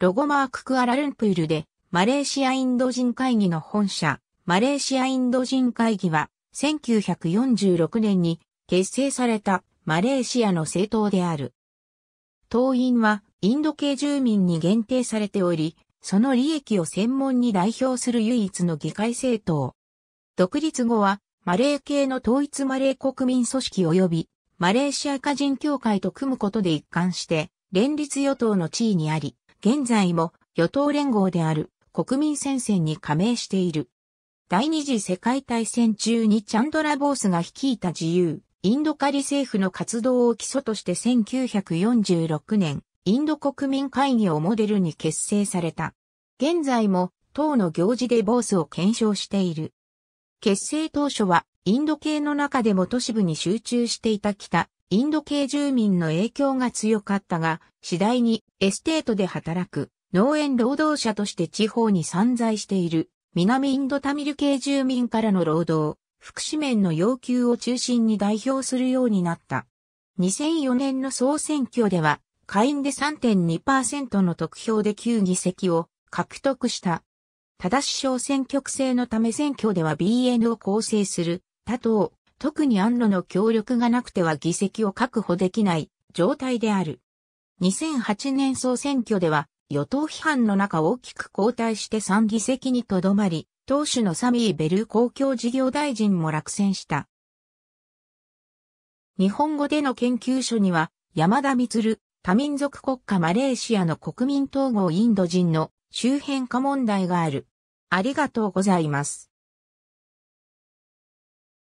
ロゴマーククアラルンプールで、マレーシアインド人会議の本社、マレーシアインド人会議は、1946年に結成されたマレーシアの政党である。党員はインド系住民に限定されており、その利益を専門に代表する唯一の議会政党。独立後は、マレー系の統一マレー国民組織及び、マレーシア家人協会と組むことで一貫して、連立与党の地位にあり、現在も与党連合である国民戦線に加盟している。第二次世界大戦中にチャンドラボースが率いた自由、インドカリ政府の活動を基礎として1946年、インド国民会議をモデルに結成された。現在も党の行事でボースを検証している。結成当初はインド系の中でも都市部に集中していた北インド系住民の影響が強かったが、次第にエステートで働く農園労働者として地方に散在している南インドタミル系住民からの労働、福祉面の要求を中心に代表するようになった。2004年の総選挙では、下院で3.2%の得票で9議席を獲得した。ただし小選挙区制のため選挙では BN を構成する他党特に安路の協力がなくては議席を確保できない状態である。2008年総選挙では、与党批判の中大きく後退して3議席にとどまり、党首のサミー・ベル公共事業大臣も落選した。日本語での研究所には、山田光、多民族国家マレーシアの国民統合インド人の周辺化問題がある。ありがとうございます。